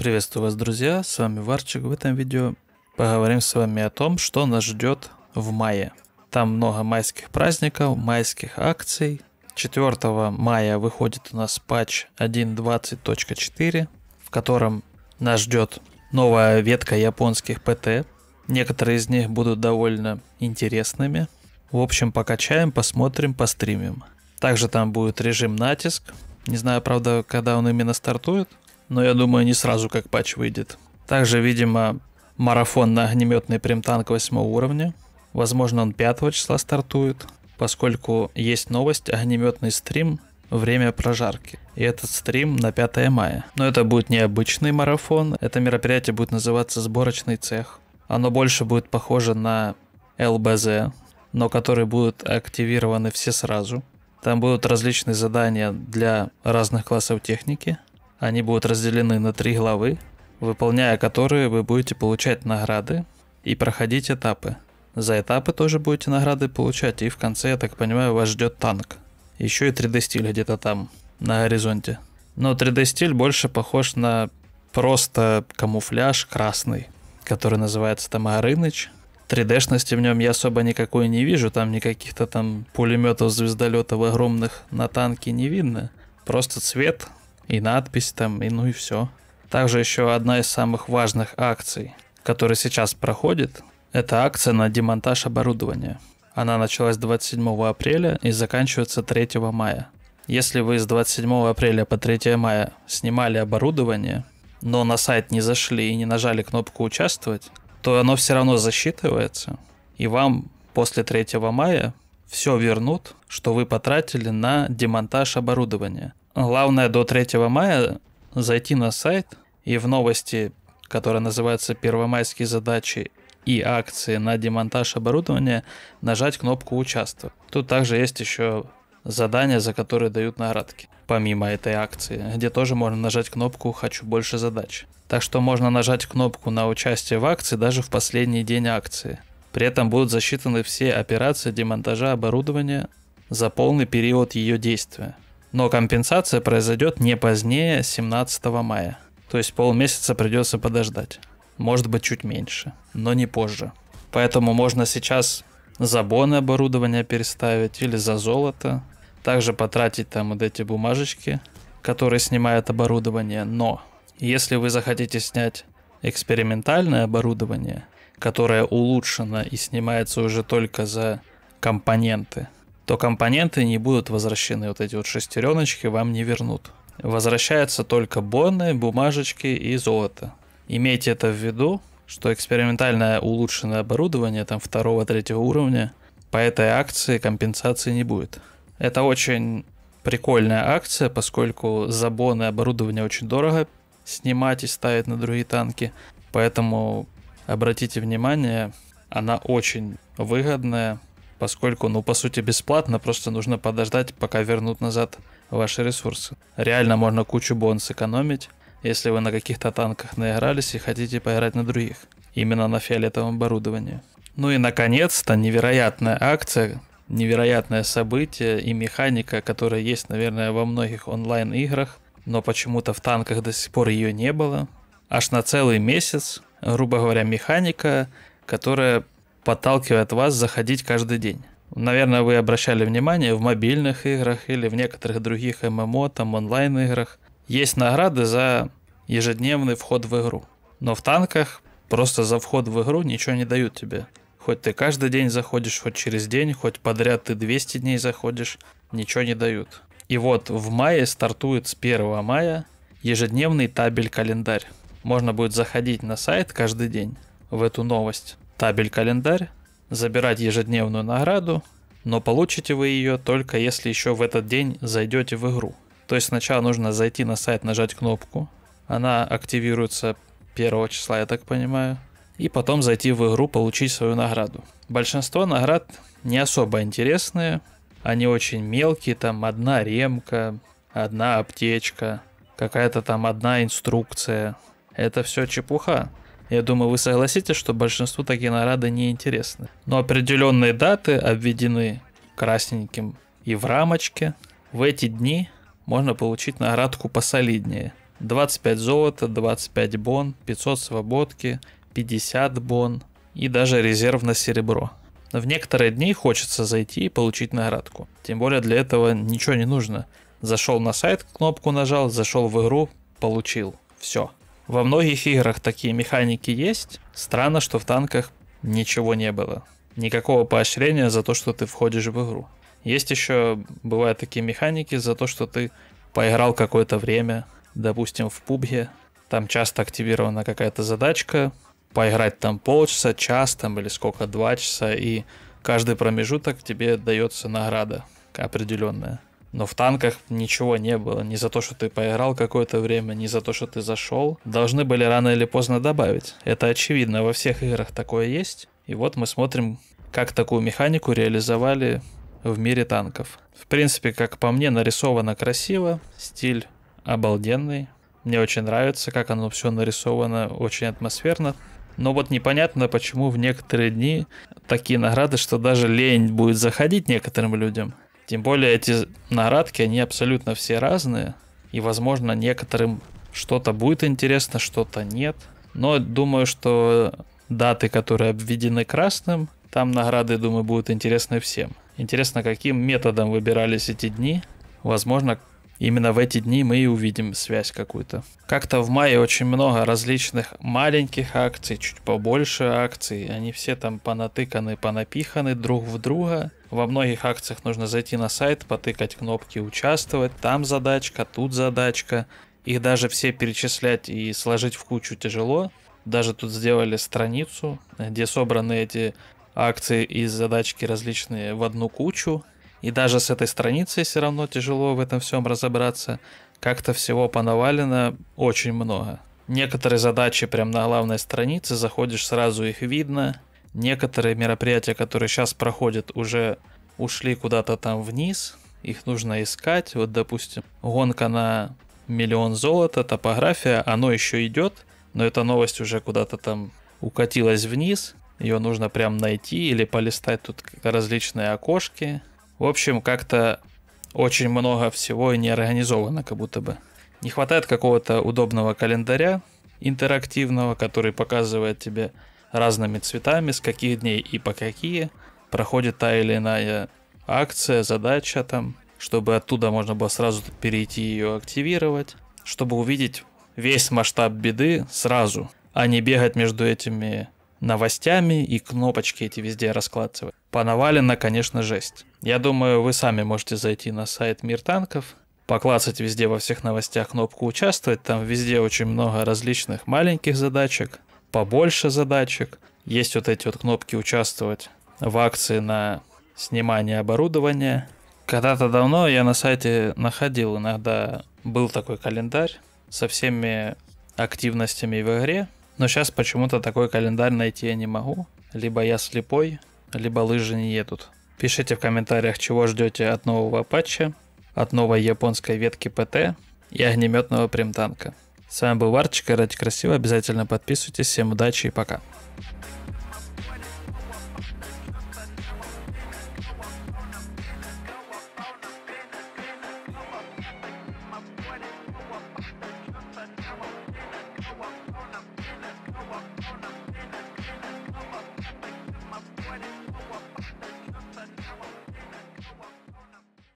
Приветствую вас, друзья, с вами Варчик. В этом видео поговорим с вами о том, что нас ждет в мае. Там много майских праздников, майских акций. 4 мая выходит у нас патч 1.20.4, в котором нас ждет новая ветка японских ПТ. Некоторые из них будут довольно интересными. В общем, покачаем, посмотрим, постримим. Также там будет режим натиск. Не знаю, правда, когда он именно стартует но я думаю, не сразу как патч выйдет. Также, видимо, марафон на огнеметный примтанк 8 уровня. Возможно, он 5 числа стартует, поскольку есть новость, огнеметный стрим время прожарки. И этот стрим на 5 мая. Но это будет не обычный марафон. Это мероприятие будет называться «Сборочный цех». Оно больше будет похоже на ЛБЗ, но которые будут активированы все сразу. Там будут различные задания для разных классов техники. Они будут разделены на три главы, выполняя которые вы будете получать награды и проходить этапы. За этапы тоже будете награды получать, и в конце, я так понимаю, вас ждет танк. Еще и 3D-стиль где-то там, на горизонте. Но 3D-стиль больше похож на просто камуфляж красный, который называется там Арыныч. 3D-шности в нем я особо никакой не вижу, там никаких-то там пулеметов, звездолетов огромных на танке не видно. Просто цвет, и надпись там, и ну и все. Также еще одна из самых важных акций, которая сейчас проходит, это акция на демонтаж оборудования. Она началась 27 апреля и заканчивается 3 мая. Если вы с 27 апреля по 3 мая снимали оборудование, но на сайт не зашли и не нажали кнопку «Участвовать», то оно все равно засчитывается, и вам после 3 мая все вернут, что вы потратили на демонтаж оборудования. Главное до 3 мая зайти на сайт и в новости, которая называется «Первомайские задачи и акции на демонтаж оборудования», нажать кнопку «Участвовать». Тут также есть еще задания, за которые дают наградки, помимо этой акции, где тоже можно нажать кнопку «Хочу больше задач». Так что можно нажать кнопку на участие в акции даже в последний день акции. При этом будут засчитаны все операции демонтажа оборудования за полный период ее действия но компенсация произойдет не позднее 17 мая. То есть полмесяца придется подождать. Может быть чуть меньше, но не позже. Поэтому можно сейчас за боны оборудование переставить или за золото. Также потратить там вот эти бумажечки, которые снимают оборудование. Но если вы захотите снять экспериментальное оборудование, которое улучшено и снимается уже только за компоненты – то компоненты не будут возвращены, вот эти вот шестереночки вам не вернут. Возвращаются только боны, бумажечки и золото. Имейте это в виду, что экспериментальное улучшенное оборудование там второго-третьего уровня по этой акции компенсации не будет. Это очень прикольная акция, поскольку за боны оборудование очень дорого снимать и ставить на другие танки. Поэтому обратите внимание, она очень выгодная, поскольку, ну, по сути, бесплатно, просто нужно подождать, пока вернут назад ваши ресурсы. Реально можно кучу бон сэкономить, если вы на каких-то танках наигрались и хотите поиграть на других, именно на фиолетовом оборудовании. Ну и, наконец-то, невероятная акция, невероятное событие и механика, которая есть, наверное, во многих онлайн-играх, но почему-то в танках до сих пор ее не было. Аж на целый месяц, грубо говоря, механика, которая подталкивает вас заходить каждый день. Наверное, вы обращали внимание в мобильных играх или в некоторых других ММО, там онлайн-играх. Есть награды за ежедневный вход в игру. Но в танках просто за вход в игру ничего не дают тебе. Хоть ты каждый день заходишь, хоть через день, хоть подряд ты 200 дней заходишь, ничего не дают. И вот в мае стартует с 1 мая ежедневный табель-календарь. Можно будет заходить на сайт каждый день в эту новость табель-календарь, забирать ежедневную награду, но получите вы ее только если еще в этот день зайдете в игру. То есть сначала нужно зайти на сайт, нажать кнопку, она активируется 1 числа, я так понимаю, и потом зайти в игру, получить свою награду. Большинство наград не особо интересные, они очень мелкие, там одна ремка, одна аптечка, какая-то там одна инструкция. Это все чепуха. Я думаю, вы согласитесь, что большинству такие награды не интересны. Но определенные даты обведены красненьким и в рамочке. В эти дни можно получить наградку посолиднее. 25 золота, 25 бон, 500 свободки, 50 бон и даже резерв на серебро. В некоторые дни хочется зайти и получить наградку. Тем более для этого ничего не нужно. Зашел на сайт, кнопку нажал, зашел в игру, получил. Все. Во многих играх такие механики есть. Странно, что в танках ничего не было. Никакого поощрения за то, что ты входишь в игру. Есть еще, бывают такие механики за то, что ты поиграл какое-то время, допустим, в пубге, там часто активирована какая-то задачка, поиграть там полчаса, час там или сколько, два часа, и каждый промежуток тебе дается награда определенная. Но в танках ничего не было. Не за то, что ты поиграл какое-то время, не за то, что ты зашел. Должны были рано или поздно добавить. Это очевидно, во всех играх такое есть. И вот мы смотрим, как такую механику реализовали в мире танков. В принципе, как по мне, нарисовано красиво, стиль обалденный. Мне очень нравится, как оно все нарисовано, очень атмосферно. Но вот непонятно, почему в некоторые дни такие награды, что даже лень будет заходить некоторым людям. Тем более эти наградки, они абсолютно все разные. И, возможно, некоторым что-то будет интересно, что-то нет. Но думаю, что даты, которые обведены красным, там награды, думаю, будут интересны всем. Интересно, каким методом выбирались эти дни. Возможно, именно в эти дни мы и увидим связь какую-то. Как-то в мае очень много различных маленьких акций, чуть побольше акций. Они все там понатыканы, понапиханы друг в друга. Во многих акциях нужно зайти на сайт, потыкать кнопки «Участвовать». Там задачка, тут задачка. Их даже все перечислять и сложить в кучу тяжело. Даже тут сделали страницу, где собраны эти акции и задачки различные в одну кучу. И даже с этой страницей все равно тяжело в этом всем разобраться. Как-то всего понавалено очень много. Некоторые задачи прямо на главной странице, заходишь сразу их видно. Некоторые мероприятия, которые сейчас проходят, уже ушли куда-то там вниз. Их нужно искать. Вот, допустим, гонка на миллион золота, топография, оно еще идет, но эта новость уже куда-то там укатилась вниз. Ее нужно прям найти или полистать тут различные окошки, в общем, как-то очень много всего не организовано, как будто бы. Не хватает какого-то удобного календаря интерактивного, который показывает тебе разными цветами, с каких дней и по какие проходит та или иная акция, задача там, чтобы оттуда можно было сразу перейти ее активировать, чтобы увидеть весь масштаб беды сразу, а не бегать между этими новостями и кнопочки эти везде раскладывать. Навалина, конечно, жесть. Я думаю, вы сами можете зайти на сайт Мир танков, поклацать везде во всех новостях кнопку «Участвовать». Там везде очень много различных маленьких задачек, побольше задачек. Есть вот эти вот кнопки «Участвовать» в акции на снимание оборудования. Когда-то давно я на сайте находил иногда был такой календарь со всеми активностями в игре, но сейчас почему-то такой календарь найти я не могу. Либо я слепой, либо лыжи не едут. Пишите в комментариях, чего ждете от нового патча, от новой японской ветки ПТ и огнеметного примтанка. С вами был Варчик, играйте красиво, обязательно подписывайтесь, всем удачи и пока.